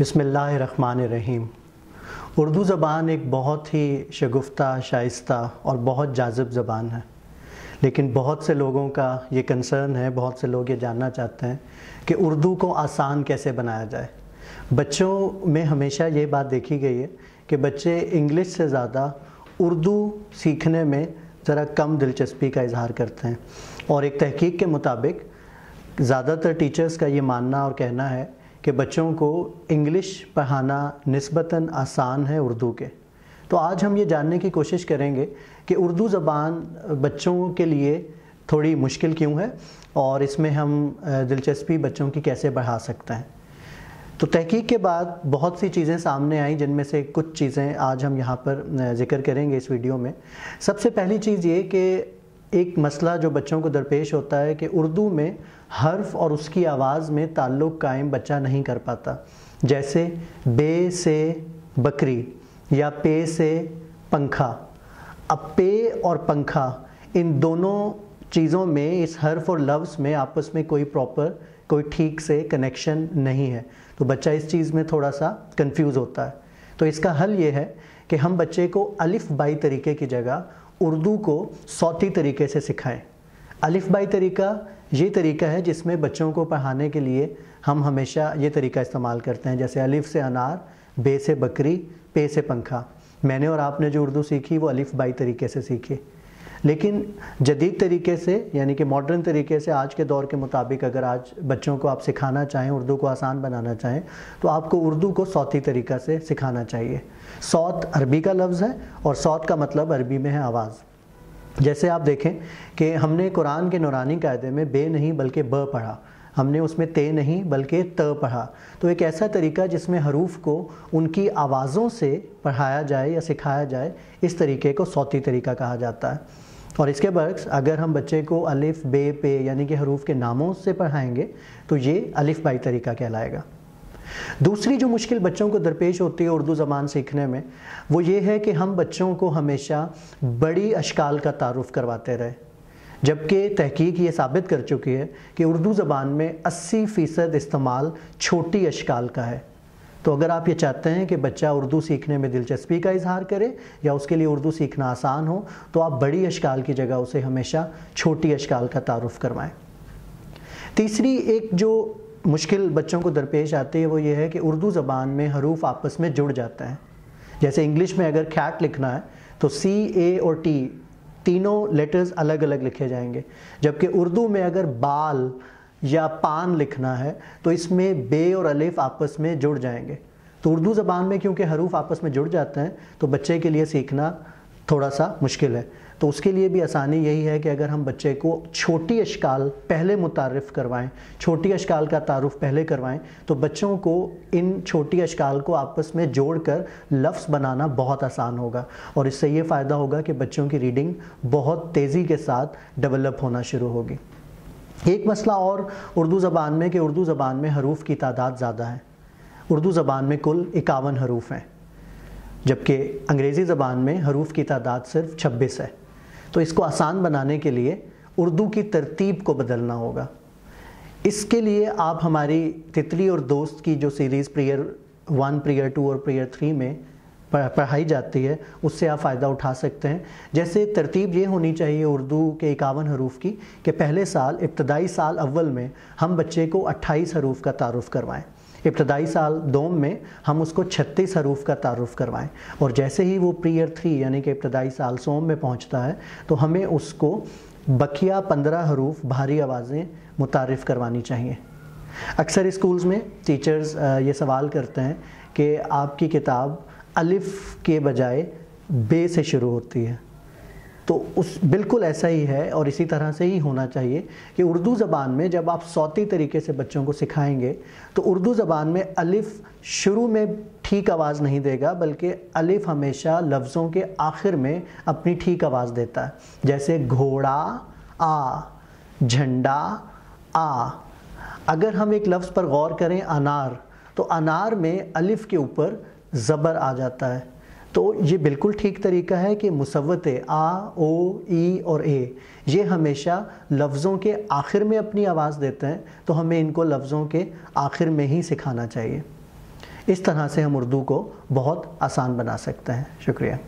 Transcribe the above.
बसमीम उर्दू ज़बान एक बहुत ही शगुफ्ता शाइस्ता और बहुत जाजब ज़बान है लेकिन बहुत से लोगों का ये कंसर्न है बहुत से लोग ये जानना चाहते हैं कि उर्दू को आसान कैसे बनाया जाए बच्चों में हमेशा ये बात देखी गई है कि बच्चे इंग्लिश से ज़्यादा उर्दू सीखने में ज़रा कम दिलचस्पी का इजहार करते हैं और एक तहकीक के मुताबिक ज़्यादातर टीचर्स का ये मानना और कहना है कि बच्चों को इंग्लिश पढ़ाना नस्बता आसान है उर्दू के तो आज हम ये जानने की कोशिश करेंगे कि उर्दू ज़बान बच्चों के लिए थोड़ी मुश्किल क्यों है और इसमें हम दिलचस्पी बच्चों की कैसे बढ़ा सकते हैं तो तहकीक के बाद बहुत सी चीज़ें सामने आई जिनमें से कुछ चीज़ें आज हम यहाँ पर जिक्र करेंगे इस वीडियो में सबसे पहली चीज़ ये कि एक मसला जो बच्चों को दरपेश होता है कि उर्दू में हर्फ और उसकी आवाज़ में ताल्लुक़ कायम बच्चा नहीं कर पाता जैसे बे से बकरी या पे से पंखा अब पे और पंखा इन दोनों चीज़ों में इस हर्फ और लफ्ज़ में आपस में कोई प्रॉपर कोई ठीक से कनेक्शन नहीं है तो बच्चा इस चीज़ में थोड़ा सा कंफ्यूज होता है तो इसका हल ये है कि हम बच्चे को अलिफ़ बाई तरीके की जगह उर्दू को सौती तरीके से सिखाएं अलिफ बाई तरीका ये तरीका है जिसमें बच्चों को पढ़ाने के लिए हम हमेशा ये तरीका इस्तेमाल करते हैं जैसे अलिफ से अनार बे से बकरी पे से पंखा मैंने और आपने जो उर्दू सीखी वो अलिफ बाई तरीके से सीखी लेकिन जदीद तरीके से यानी कि मॉडर्न तरीके से आज के दौर के मुताबिक अगर आज बच्चों को आप सिखाना चाहें उर्दू को आसान बनाना चाहें तो आपको उर्दू को सौती तरीक़ा से सिखाना चाहिए सौत अरबी का लफ्ज़ है और सौत का मतलब अरबी में है आवाज़ जैसे आप देखें कि हमने कुरान के नौरानी कायदे में बे नहीं बल्कि ब पढ़ा हमने उसमें ते नहीं बल्कि त पढ़ा तो एक ऐसा तरीका जिसमें हरूफ को उनकी आवाज़ों से पढ़ाया जाए या सिखाया जाए इस तरीके को सौती तरीका कहा जाता है और इसके बरक्स अगर हम बच्चे को अलिफ बे पे यानी कि हरूफ के नामों से पढ़ाएंगे तो ये अलिफ बाई तरीका कहलाएगा दूसरी जो मुश्किल बच्चों को दरपेश होती है उर्दू ज़बान सीखने में वो ये है कि हम बच्चों को हमेशा बड़ी अशकाल का तारुफ करवाते रहे जबकि तहकीक ये साबित कर चुकी है कि उर्दू ज़बान में 80 फ़ीसद इस्तेमाल छोटी अशकाल का है तो अगर आप ये चाहते हैं कि बच्चा उर्दू सीखने में दिलचस्पी का इजहार करे या उसके लिए उर्दू सीखना आसान हो तो आप बड़ी अशकाल की जगह उसे हमेशा छोटी अशकाल का तारफ़ करवाएँ तीसरी एक जो मुश्किल बच्चों को दरपेश आती है वो ये है कि उर्दू ज़बान में हरूफ आपस में जुड़ जाते हैं जैसे इंग्लिश में अगर ख्याट लिखना है तो सी ए और टी तीनों लेटर्स अलग अलग लिखे जाएंगे जबकि उर्दू में अगर बाल या पान लिखना है तो इसमें बे और अलिफ आपस में जुड़ जाएंगे तो उर्दू ज़बान में क्योंकि हरूफ आपस में जुड़ जाते हैं तो बच्चे के लिए सीखना थोड़ा सा मुश्किल है तो उसके लिए भी आसानी यही है कि अगर हम बच्चे को छोटी अशकाल पहले मुतारफ़ करवाएं छोटी अशकाल का तारफ़ पहले करवाएं तो बच्चों को इन छोटी अशकाल को आपस में जोड़कर लफ्ज़ बनाना बहुत आसान होगा और इससे ये फ़ायदा होगा कि बच्चों की रीडिंग बहुत तेज़ी के साथ डेवलप होना शुरू होगी एक मसला और उर्दू ज़बान में कि उर्दू ज़बान में हरूफ की तादाद ज़्यादा है उर्दू ज़बान में कुल इक्यावन हरूफ हैं जबकि अंग्रेज़ी ज़बान में हरूफ की तादाद सिर्फ छब्बीस है तो इसको आसान बनाने के लिए उर्दू की तरतीब को बदलना होगा इसके लिए आप हमारी तितली और दोस्त की जो series prayer one prayer two और प्रेयर थ्री में पढ़ाई जाती है उससे आप फ़ायदा उठा सकते हैं जैसे तरतीब ये होनी चाहिए उर्दू के इक्यावन हरूफ की कि पहले साल इब्तदाई साल अव्वल में हम बच्चे को अट्ठाईस हरूफ का तारफ़ करवाएँ इब्तदाई साल दोम में हम उसको छत्तीस हरूफ का तारफ़ करवाएँ और जैसे ही वो प्री ईयर थ्री यानी कि इब्तदाई साल सोम में पहुँचता है तो हमें उसको बकिया पंद्रह हरूफ भारी आवाज़ें मुतारफ़ करवानी चाहिए अक्सर स्कूल्स में टीचर्स ये सवाल करते हैं कि आपकी किताब अलिफ के बजाय बे से शुरू होती है तो उस बिल्कुल ऐसा ही है और इसी तरह से ही होना चाहिए कि उर्दू ज़बान में जब आप सौती तरीके से बच्चों को सिखाएंगे तो उर्दू ज़बान में अलिफ़ शुरू में ठीक आवाज़ नहीं देगा बल्कि अलिफ़ हमेशा लफ्ज़ों के आखिर में अपनी ठीक आवाज़ देता है जैसे घोड़ा आ झंडा आ अगर हम एक लफ्ज़ पर गौर करें अनार तो अनार में अलिफ़ के ऊपर ज़बर आ जाता है तो ये बिल्कुल ठीक तरीका है कि मुसवत आ ओ ई और ए ये हमेशा लफ्ज़ों के आखिर में अपनी आवाज़ देते हैं तो हमें इनको लफ्ज़ों के आखिर में ही सिखाना चाहिए इस तरह से हम उर्दू को बहुत आसान बना सकते हैं शुक्रिया